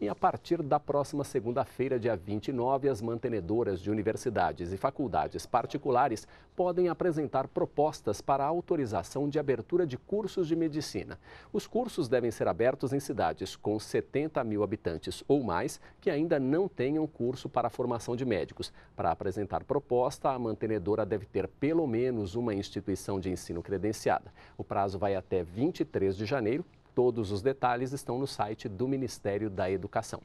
E a partir da próxima segunda-feira, dia 29, as mantenedoras de universidades e faculdades particulares podem apresentar propostas para a autorização de abertura de cursos de medicina. Os cursos devem ser abertos em cidades com 70 mil habitantes ou mais que ainda não tenham curso para a formação de médicos. Para apresentar proposta, a mantenedora deve ter pelo menos uma instituição de ensino credenciada. O prazo vai até 23 de janeiro Todos os detalhes estão no site do Ministério da Educação.